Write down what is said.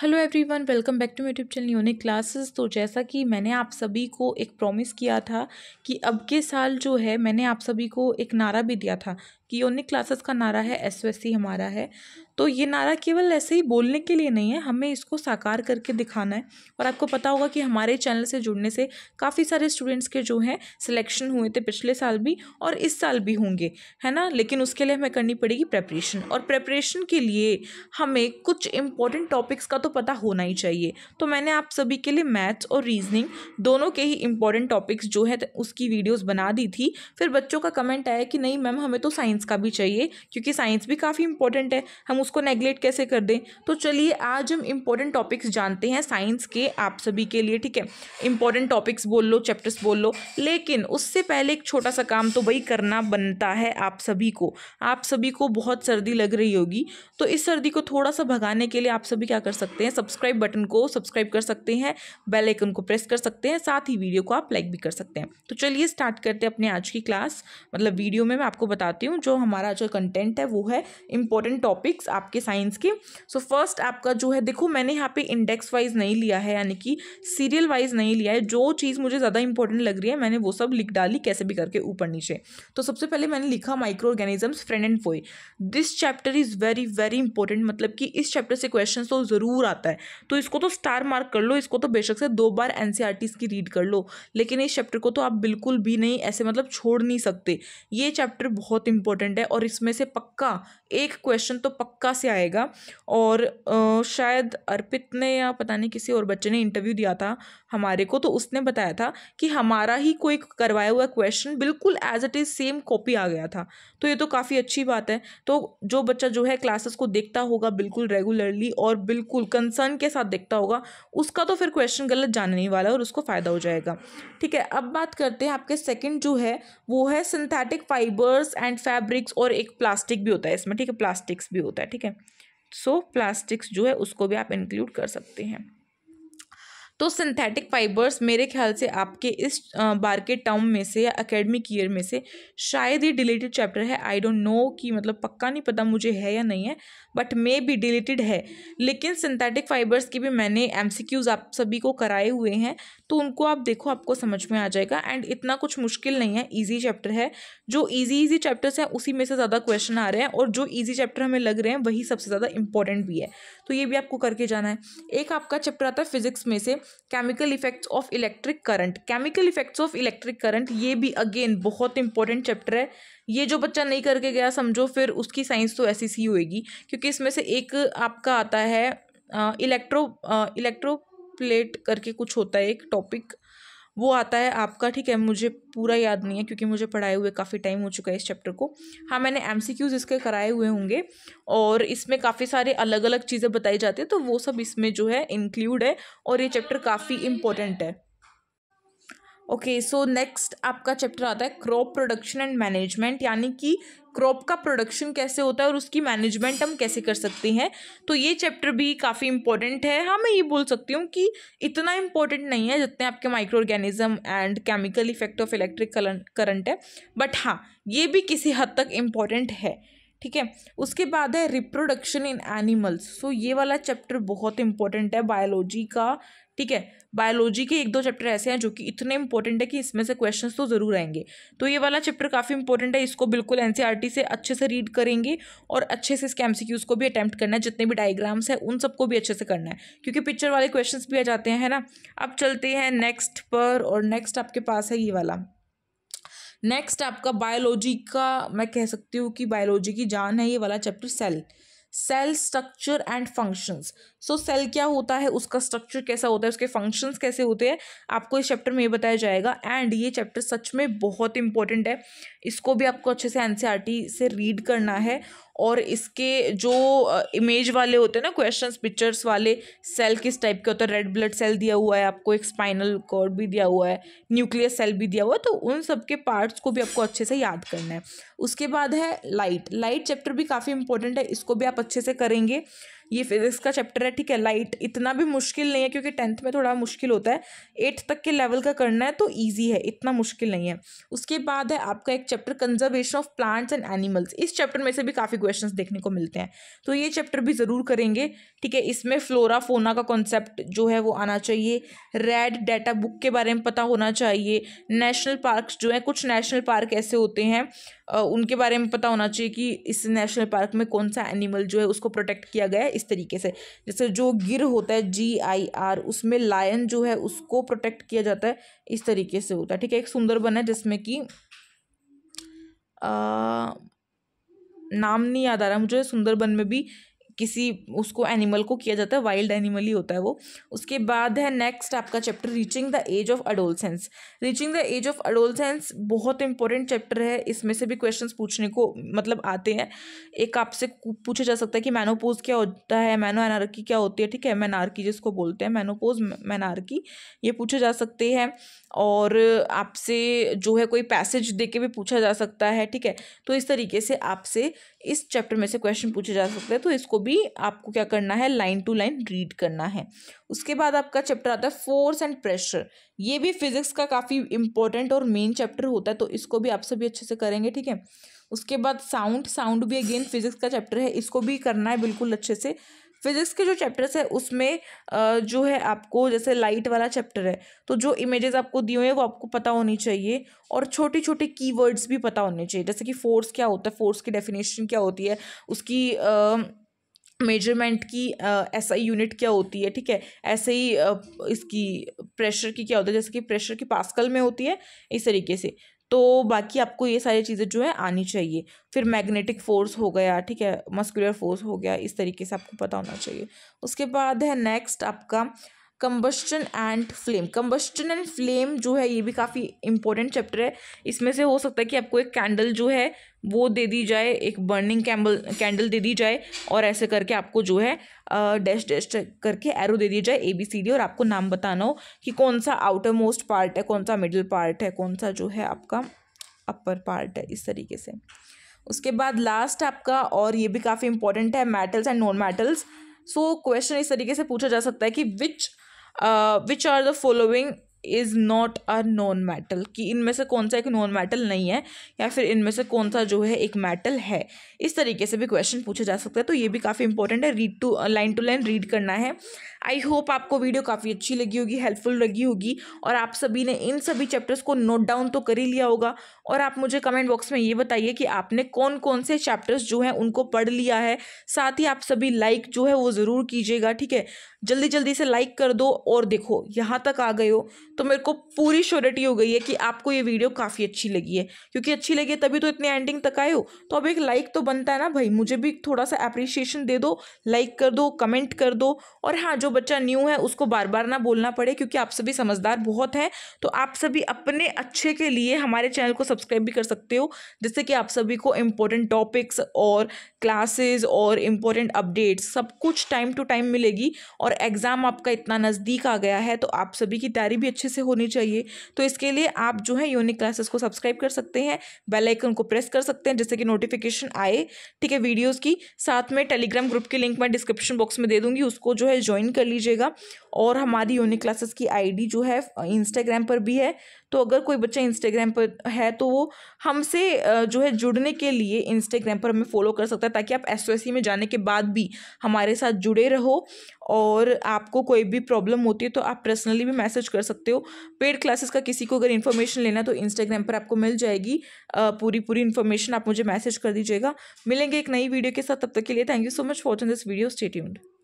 hello everyone welcome back to YouTube channel unique classes तो जैसा कि मैंने आप सभी को एक प्रॉमिस किया था कि अब के साल जो है मैंने आप सभी को एक नारा भी दिया था कि योनिक क्लासेस का नारा है एस एस सी हमारा है तो ये नारा केवल ऐसे ही बोलने के लिए नहीं है हमें इसको साकार करके दिखाना है और आपको पता होगा कि हमारे चैनल से जुड़ने से काफ़ी सारे स्टूडेंट्स के जो हैं सिलेक्शन हुए थे पिछले साल भी और इस साल भी होंगे है ना लेकिन उसके लिए हमें करनी पड़ेगी प्रेपरेशन और प्रेपरेशन के लिए हमें कुछ इंपॉर्टेंट टॉपिक्स का तो पता होना ही चाहिए तो मैंने आप सभी के लिए मैथ्स और रीजनिंग दोनों के ही इंपॉर्टेंट टॉपिक्स जो है उसकी वीडियोज़ बना दी थी फिर बच्चों का कमेंट आया कि नहीं मैम हमें तो साइंस साइंस का भी चाहिए क्योंकि साइंस भी काफ़ी इंपॉर्टेंट है हम उसको नेग्लेक्ट कैसे कर दें तो चलिए आज हम इंपॉर्टेंट टॉपिक्स जानते हैं साइंस के आप सभी के लिए ठीक है इंपॉर्टेंट टॉपिक्स बोल लो चैप्टर्स बोल लो लेकिन उससे पहले एक छोटा सा काम तो भाई करना बनता है आप सभी को आप सभी को बहुत सर्दी लग रही होगी तो इस सर्दी को थोड़ा सा भगाने के लिए आप सभी क्या कर सकते हैं सब्सक्राइब बटन को सब्सक्राइब कर सकते हैं बेल आइकन को प्रेस कर सकते हैं साथ ही वीडियो को आप लाइक भी कर सकते हैं तो चलिए स्टार्ट करते हैं अपने आज की क्लास मतलब वीडियो में मैं आपको बताती हूँ जो हमारा जो कंटेंट है वो है इंपॉर्टेंट टॉपिक्स आपके साइंस के सो so, फर्स्ट आपका जो है देखो मैंने यहाँ पे इंडेक्स वाइज नहीं लिया है यानी कि सीरियल वाइज नहीं लिया है जो चीज़ मुझे ज़्यादा इंपॉर्टेंट लग रही है मैंने वो सब लिख डाली कैसे भी करके ऊपर नीचे तो सबसे पहले मैंने लिखा microorganisms friend and foe this chapter is very very important मतलब कि इस चैप्टर से क्वेश्चन तो ज़रूर आता है तो इसको तो स्टार मार्क कर लो इसको तो बेशक से दो बार एन e की रीड कर लो लेकिन इस चैप्टर को तो आप बिल्कुल भी नहीं ऐसे मतलब छोड़ नहीं सकते ये चैप्टर बहुत इंपॉर्टेंट इम्पोर्टेंट है और इसमें से पक्का एक क्वेश्चन तो पक्का से आएगा और आ, शायद अर्पित ने या पता नहीं किसी और बच्चे ने इंटरव्यू दिया था हमारे को तो उसने बताया था कि हमारा ही कोई करवाया हुआ क्वेश्चन बिल्कुल as it is same copy आ गया था तो ये तो काफ़ी अच्छी बात है तो जो बच्चा जो है क्लासेस को देखता होगा बिल्कुल रेगुलरली और बिल्कुल कंसर्न के साथ देखता होगा उसका तो फिर क्वेश्चन गलत जानने नहीं वाला और उसको फ़ायदा हो जाएगा ठीक है अब बात करते हैं आपके सेकेंड जो है वो है synthetic fibres and fab fabrics और एक प्लास्टिक भी होता है इसमें ठीक है प्लास्टिक्स भी होता है ठीक है सो प्लास्टिक्स जो है उसको भी आप इंक्लूड कर सकते हैं तो सिंथेटिक फाइबर्स मेरे ख्याल से आपके इस बार के टर्म में से या अकेडमिक ईयर में से शायद ही डिलीटेड चैप्टर है आई डोंट नो कि मतलब पक्का नहीं पता मुझे है या नहीं है बट मे बी डिलीटेड है लेकिन सिंथेटिक फाइबर्स के भी मैंने एम आप सभी को कराए हुए हैं तो उनको आप देखो आपको समझ में आ जाएगा एंड इतना कुछ मुश्किल नहीं है ईजी चैप्टर है जो ईजी ईजी चैप्टर्स हैं उसी में से ज़्यादा क्वेश्चन आ रहे हैं और जो ईजी चैप्टर हमें लग रहे हैं वही सबसे ज़्यादा इंपॉर्टेंट भी है तो ये भी आपको करके जाना है एक आपका चैप्टर आता है फिजिक्स में से chemical effects of electric current chemical effects of electric current ये भी अगेन बहुत इंपॉर्टेंट चैप्टर है ये जो बच्चा नहीं करके गया समझो फिर उसकी साइंस तो ऐसी सी होएगी क्योंकि इसमें से एक आपका आता है इलेक्ट्रो इलेक्ट्रो प्लेट करके कुछ होता है एक टॉपिक वो आता है आपका ठीक है मुझे पूरा याद नहीं है क्योंकि मुझे पढ़ाए हुए काफ़ी टाइम हो चुका है इस चैप्टर को हाँ मैंने एम इसके कराए हुए होंगे और इसमें काफ़ी सारे अलग अलग चीज़ें बताई जाती है तो वो सब इसमें जो है इंक्लूड है और ये चैप्टर काफ़ी इंपॉर्टेंट है ओके सो नेक्स्ट आपका चैप्टर आता है क्रॉप प्रोडक्शन एंड मैनेजमेंट यानी कि क्रॉप का प्रोडक्शन कैसे होता है और उसकी मैनेजमेंट हम कैसे कर सकते हैं तो ये चैप्टर भी काफ़ी इंपॉर्टेंट है हाँ मैं ये बोल सकती हूँ कि इतना इंपॉर्टेंट नहीं है जितने आपके microorganism and chemical effect of electric current है बट हाँ ये भी किसी हद तक इम्पॉर्टेंट है ठीक है उसके बाद है रिप्रोडक्शन इन एनिमल्स सो ये वाला चैप्टर बहुत इंपॉर्टेंट है बायोलॉजी का ठीक है बायोलॉजी के एक दो चैप्टर ऐसे हैं जो कि इतने इंपॉर्टेंट है कि इसमें से क्वेश्चंस तो ज़रूर आएंगे तो ये वाला चैप्टर काफ़ी इंपॉर्टेंट है इसको बिल्कुल एनसीईआरटी e से अच्छे से रीड करेंगे और अच्छे से इसके एमसीक्यूज को भी अटैम्प्ट करना है जितने भी डायग्राम्स हैं उन सबको भी अच्छे से करना है क्योंकि पिक्चर वाले क्वेश्चन भी आ जाते हैं है ना अब चलते हैं नेक्स्ट पर और नेक्स्ट आपके पास है ये वाला नेक्स्ट आपका बायोलॉजी का मैं कह सकती हूँ कि बायोलॉजी की जान है ये वाला chapter cell cell structure and functions so cell क्या होता है उसका स्ट्रक्चर कैसा होता है उसके फंक्शंस कैसे होते हैं आपको इस चैप्टर में ये बताया जाएगा एंड ये चैप्टर सच में बहुत इंपॉर्टेंट है इसको भी आपको अच्छे से एन से रीड करना है और इसके जो इमेज वाले होते हैं ना क्वेश्चंस पिक्चर्स वाले सेल किस टाइप के होते हैं रेड ब्लड सेल दिया हुआ है आपको एक स्पाइनल कॉर्ड भी दिया हुआ है न्यूक्लियस सेल भी दिया हुआ है तो उन सब के पार्ट्स को भी आपको अच्छे से याद करना है उसके बाद है लाइट लाइट चैप्टर भी काफ़ी इंपॉर्टेंट है इसको भी आप अच्छे से करेंगे ये फिजिक्स का चैप्टर है ठीक है लाइट इतना भी मुश्किल नहीं है क्योंकि टेंथ में थोड़ा मुश्किल होता है एट्थ तक के लेवल का करना है तो ईजी है इतना मुश्किल नहीं है उसके बाद है आपका एक chapter conservation of plants and animals इस चैप्टर में से भी काफ़ी क्वेश्चन देखने को मिलते हैं तो ये चैप्टर भी ज़रूर करेंगे ठीक है इसमें फ्लोरा फोना का कॉन्सेप्ट जो है वो आना चाहिए रेड डेटा बुक के बारे में पता होना चाहिए नेशनल पार्क जो है कुछ नेशनल पार्क ऐसे होते हैं उनके बारे में पता होना चाहिए कि इस नेशनल पार्क में कौन सा एनिमल जो है उसको प्रोटेक्ट किया गया है इस तरीके से जैसे जो गिर होता है जी आई आर उसमें लायन जो है उसको प्रोटेक्ट किया जाता है इस तरीके से होता है ठीक है एक सुंदरबन है जिसमें कि नाम नहीं याद आ रहा मुझे सुंदरबन में भी किसी उसको एनिमल को किया जाता है वाइल्ड एनिमल ही होता है वो उसके बाद है नेक्स्ट आपका chapter reaching the age of adolescence reaching the age of adolescence बहुत इंपॉर्टेंट चैप्टर है इसमें से भी क्वेश्चंस पूछने को मतलब आते हैं एक आपसे पूछा जा सकता है कि मैनोपोज क्या होता है मैनो एनार्की क्या होती है ठीक है मैनार्की जिसको बोलते हैं मैनोपोज मैनार्की ये पूछे जा सकते हैं और आपसे जो है कोई पैसेज दे के भी पूछा जा सकता है ठीक है तो इस तरीके से आपसे इस चैप्टर में से क्वेश्चन पूछे जा सकते हैं तो इसको भी आपको क्या करना है लाइन टू लाइन रीड करना है उसके बाद आपका चैप्टर आता है फोर्स एंड प्रेशर ये भी फिजिक्स का काफ़ी इंपॉर्टेंट और मेन चैप्टर होता है तो इसको भी आप सभी अच्छे से करेंगे ठीक है उसके बाद साउंड साउंड भी अगेन फिजिक्स का चैप्टर है इसको भी करना है बिल्कुल अच्छे से फिजिक्स के जो चैप्टर्स है उसमें जो है आपको जैसे लाइट वाला चैप्टर है तो जो इमेजेस आपको दिए हुए हैं वो आपको पता होनी चाहिए और छोटे छोटे कीवर्ड्स भी पता होने चाहिए जैसे कि फोर्स क्या होता है फोर्स की डेफिनेशन क्या होती है उसकी आ, मेजरमेंट की ऐसा यूनिट क्या होती है ठीक है ऐसे ही इसकी प्रेशर की क्या होता है जैसे कि प्रेशर की पास्कल में होती है इस तरीके से तो बाकी आपको ये सारी चीज़ें जो है आनी चाहिए फिर मैग्नेटिक फोर्स हो गया ठीक है मस्कुलर फोर्स हो गया इस तरीके से आपको पता होना चाहिए उसके बाद है नेक्स्ट आपका combustion and flame combustion and flame जो है ये भी काफ़ी इंपॉर्टेंट चैप्टर है इसमें से हो सकता है कि आपको एक कैंडल जो है वो दे दी जाए एक बर्निंग कैम्बल कैंडल दे दी जाए और ऐसे करके आपको जो है डैश डैश करके एरो दे दी जाए ए बी सी डी और आपको नाम बताना हो कि कौन सा आउटर मोस्ट पार्ट है कौन सा मिडिल पार्ट है कौन सा जो है आपका अपर पार्ट है इस तरीके से उसके बाद लास्ट आपका और ये भी काफ़ी इंपॉर्टेंट है metals and non metals so question इस तरीके से पूछा जा सकता है कि which which are the following is not a non metal कि इनमें से कौन सा एक नॉन मेटल नहीं है या फिर इनमें से कौन सा जो है एक मेटल है इस तरीके से भी क्वेश्चन पूछा जा सकता है तो ये भी काफ़ी इंपॉर्टेंट है read to line to line read करना है आई होप आपको वीडियो काफ़ी अच्छी लगी होगी हेल्पफुल लगी होगी और आप सभी ने इन सभी चैप्टर्स को नोट डाउन तो कर ही लिया होगा और आप मुझे कमेंट बॉक्स में ये बताइए कि आपने कौन कौन से चैप्टर्स जो हैं उनको पढ़ लिया है साथ ही आप सभी लाइक जो है वो ज़रूर कीजिएगा ठीक है जल्दी जल्दी से लाइक कर दो और देखो यहाँ तक आ गए हो तो मेरे को पूरी श्योरिटी हो गई है कि आपको ये वीडियो काफ़ी अच्छी लगी है क्योंकि अच्छी लगी है तभी तो इतने एंडिंग तक आए हो तो अब एक लाइक तो बनता है ना भाई मुझे भी थोड़ा सा अप्रिशिएशन दे दो लाइक कर दो कमेंट कर दो और हाँ जो बच्चा न्यू है उसको बार बार ना बोलना पड़े क्योंकि आप सभी समझदार बहुत हैं तो आप सभी अपने अच्छे के लिए हमारे चैनल को सब्सक्राइब भी कर सकते हो जिससे कि आप सभी को इम्पोर्टेंट टॉपिक्स और क्लासेज और इम्पोर्टेंट अपडेट्स सब कुछ टाइम टू टाइम मिलेगी और और एग्ज़ाम आपका इतना नज़दीक आ गया है तो आप सभी की तैयारी भी अच्छे से होनी चाहिए तो इसके लिए आप जो है यूनिक क्लासेस को सब्सक्राइब कर सकते हैं बेल आइकन को प्रेस कर सकते हैं जिससे कि नोटिफिकेशन आए ठीक है वीडियोज़ की साथ में टेलीग्राम ग्रुप की लिंक मैं डिस्क्रिप्शन बॉक्स में दे दूँगी उसको जो है ज्वाइन कर लीजिएगा और हमारी यूनिक क्लासेस की आई जो है इंस्टाग्राम पर भी है तो अगर कोई बच्चा इंस्टाग्राम पर है तो वो हमसे जो है जुड़ने के लिए इंस्टाग्राम पर हमें फॉलो कर सकता है ताकि आप एस e में जाने के बाद भी हमारे साथ जुड़े रहो और आपको कोई भी प्रॉब्लम होती है तो आप पर्सनली भी मैसेज कर सकते हो पेड क्लासेस का किसी को अगर इन्फॉर्मेशन लेना तो इंस्टाग्राम पर आपको मिल जाएगी पूरी पूरी इन्फॉर्मेशन आप मुझे मैसेज कर दीजिएगा मिलेंगे एक नई वीडियो के साथ तब तक के लिए thank you so much for watching this video स्टेट्यूड